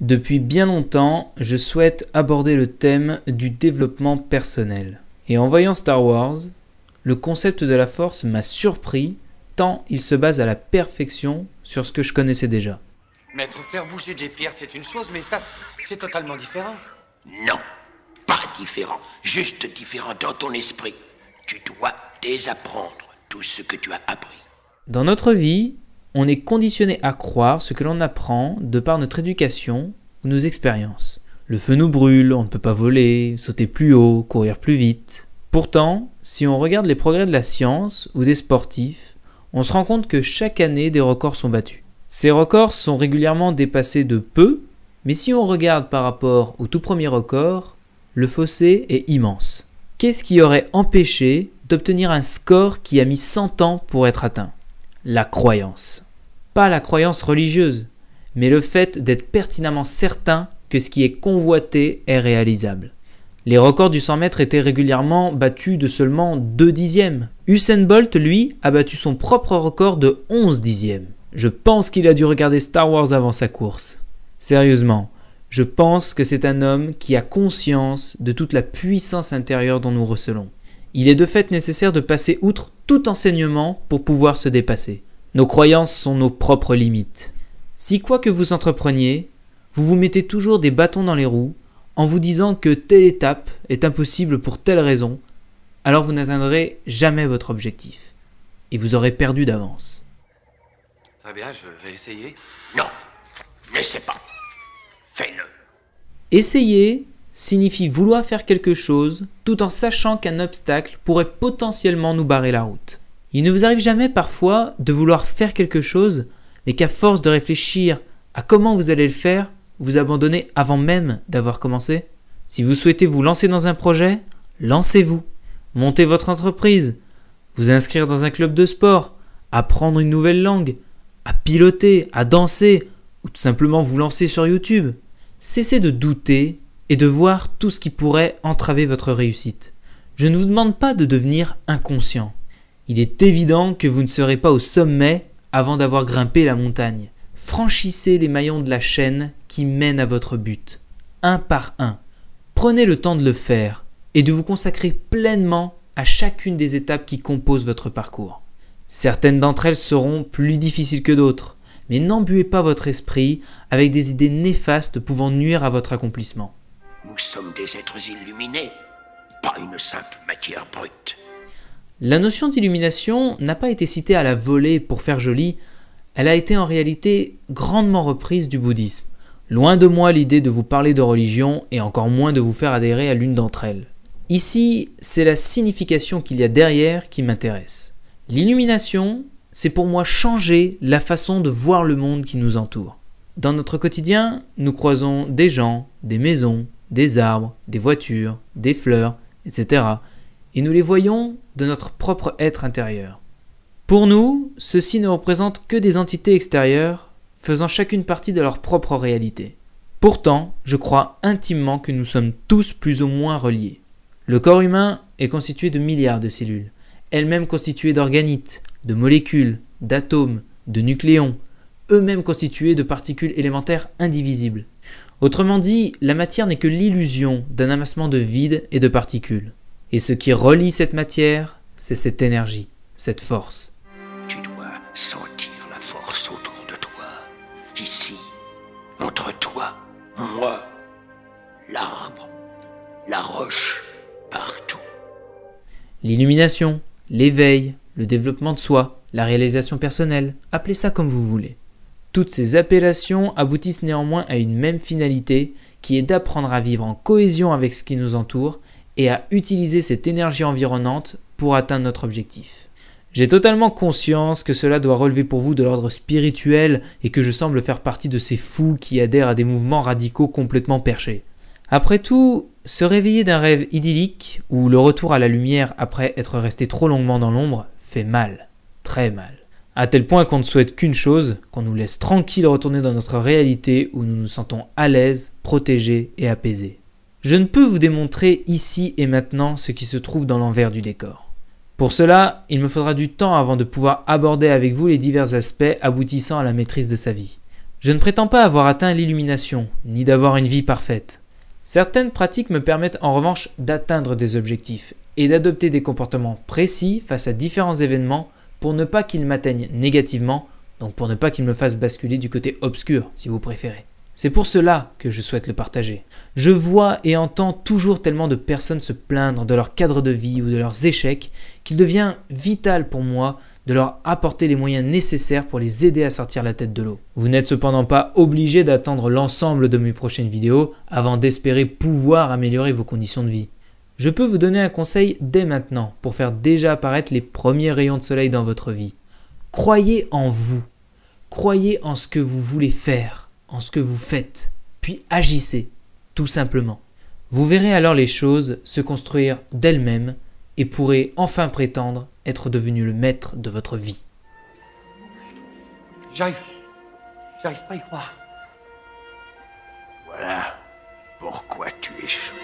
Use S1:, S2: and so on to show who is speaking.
S1: Depuis bien longtemps, je souhaite aborder le thème du développement personnel. Et en voyant Star Wars, le concept de la force m'a surpris tant il se base à la perfection sur ce que je connaissais déjà. Mettre faire bouger des pierres, c'est une chose, mais ça, c'est totalement différent. Non, pas différent, juste différent dans ton esprit. Tu dois désapprendre tout ce que tu as appris. Dans notre vie, on est conditionné à croire ce que l'on apprend de par notre éducation ou nos expériences. Le feu nous brûle, on ne peut pas voler, sauter plus haut, courir plus vite. Pourtant, si on regarde les progrès de la science ou des sportifs, on se rend compte que chaque année des records sont battus. Ces records sont régulièrement dépassés de peu, mais si on regarde par rapport au tout premier record, le fossé est immense. Qu'est-ce qui aurait empêché d'obtenir un score qui a mis 100 ans pour être atteint la croyance. Pas la croyance religieuse, mais le fait d'être pertinemment certain que ce qui est convoité est réalisable. Les records du 100 mètres étaient régulièrement battus de seulement 2 dixièmes. Usain Bolt, lui, a battu son propre record de 11 dixièmes. Je pense qu'il a dû regarder Star Wars avant sa course. Sérieusement, je pense que c'est un homme qui a conscience de toute la puissance intérieure dont nous recelons il est de fait nécessaire de passer outre tout enseignement pour pouvoir se dépasser. Nos croyances sont nos propres limites. Si quoi que vous entrepreniez, vous vous mettez toujours des bâtons dans les roues en vous disant que telle étape est impossible pour telle raison, alors vous n'atteindrez jamais votre objectif et vous aurez perdu d'avance. Très bien, je vais essayer. Non, n'essaie pas. Fais-le. Essayez signifie vouloir faire quelque chose tout en sachant qu'un obstacle pourrait potentiellement nous barrer la route. Il ne vous arrive jamais parfois de vouloir faire quelque chose, mais qu'à force de réfléchir à comment vous allez le faire, vous abandonnez avant même d'avoir commencé Si vous souhaitez vous lancer dans un projet, lancez-vous. Montez votre entreprise, vous inscrire dans un club de sport, apprendre une nouvelle langue, à piloter, à danser, ou tout simplement vous lancer sur YouTube. Cessez de douter et de voir tout ce qui pourrait entraver votre réussite. Je ne vous demande pas de devenir inconscient. Il est évident que vous ne serez pas au sommet avant d'avoir grimpé la montagne. Franchissez les maillons de la chaîne qui mènent à votre but, un par un. Prenez le temps de le faire et de vous consacrer pleinement à chacune des étapes qui composent votre parcours. Certaines d'entre elles seront plus difficiles que d'autres, mais n'embuez pas votre esprit avec des idées néfastes pouvant nuire à votre accomplissement sommes des êtres illuminés, pas une simple matière brute. La notion d'illumination n'a pas été citée à la volée pour faire joli, elle a été en réalité grandement reprise du bouddhisme. Loin de moi l'idée de vous parler de religion et encore moins de vous faire adhérer à l'une d'entre elles. Ici, c'est la signification qu'il y a derrière qui m'intéresse. L'illumination, c'est pour moi changer la façon de voir le monde qui nous entoure. Dans notre quotidien, nous croisons des gens, des maisons, des arbres, des voitures, des fleurs, etc. Et nous les voyons de notre propre être intérieur. Pour nous, ceux-ci ne représentent que des entités extérieures faisant chacune partie de leur propre réalité. Pourtant, je crois intimement que nous sommes tous plus ou moins reliés. Le corps humain est constitué de milliards de cellules, elles-mêmes constituées d'organites, de molécules, d'atomes, de nucléons, eux-mêmes constitués de particules élémentaires indivisibles. Autrement dit, la matière n'est que l'illusion d'un amassement de vide et de particules. Et ce qui relie cette matière, c'est cette énergie, cette force. Tu dois sentir la force autour de toi, ici, entre toi, moi, l'arbre, la roche, partout. L'illumination, l'éveil, le développement de soi, la réalisation personnelle, appelez ça comme vous voulez. Toutes ces appellations aboutissent néanmoins à une même finalité, qui est d'apprendre à vivre en cohésion avec ce qui nous entoure et à utiliser cette énergie environnante pour atteindre notre objectif. J'ai totalement conscience que cela doit relever pour vous de l'ordre spirituel et que je semble faire partie de ces fous qui adhèrent à des mouvements radicaux complètement perchés. Après tout, se réveiller d'un rêve idyllique ou le retour à la lumière après être resté trop longuement dans l'ombre fait mal, très mal. À tel point qu'on ne souhaite qu'une chose, qu'on nous laisse tranquille retourner dans notre réalité où nous nous sentons à l'aise, protégés et apaisés. Je ne peux vous démontrer ici et maintenant ce qui se trouve dans l'envers du décor. Pour cela, il me faudra du temps avant de pouvoir aborder avec vous les divers aspects aboutissant à la maîtrise de sa vie. Je ne prétends pas avoir atteint l'illumination, ni d'avoir une vie parfaite. Certaines pratiques me permettent en revanche d'atteindre des objectifs et d'adopter des comportements précis face à différents événements pour ne pas qu'il m'atteigne négativement, donc pour ne pas qu'il me fasse basculer du côté obscur, si vous préférez. C'est pour cela que je souhaite le partager. Je vois et entends toujours tellement de personnes se plaindre de leur cadre de vie ou de leurs échecs qu'il devient vital pour moi de leur apporter les moyens nécessaires pour les aider à sortir la tête de l'eau. Vous n'êtes cependant pas obligé d'attendre l'ensemble de mes prochaines vidéos avant d'espérer pouvoir améliorer vos conditions de vie je peux vous donner un conseil dès maintenant pour faire déjà apparaître les premiers rayons de soleil dans votre vie. Croyez en vous. Croyez en ce que vous voulez faire, en ce que vous faites, puis agissez, tout simplement. Vous verrez alors les choses se construire d'elles-mêmes et pourrez enfin prétendre être devenu le maître de votre vie. J'arrive. J'arrive pas à y croire. Voilà pourquoi tu chaud.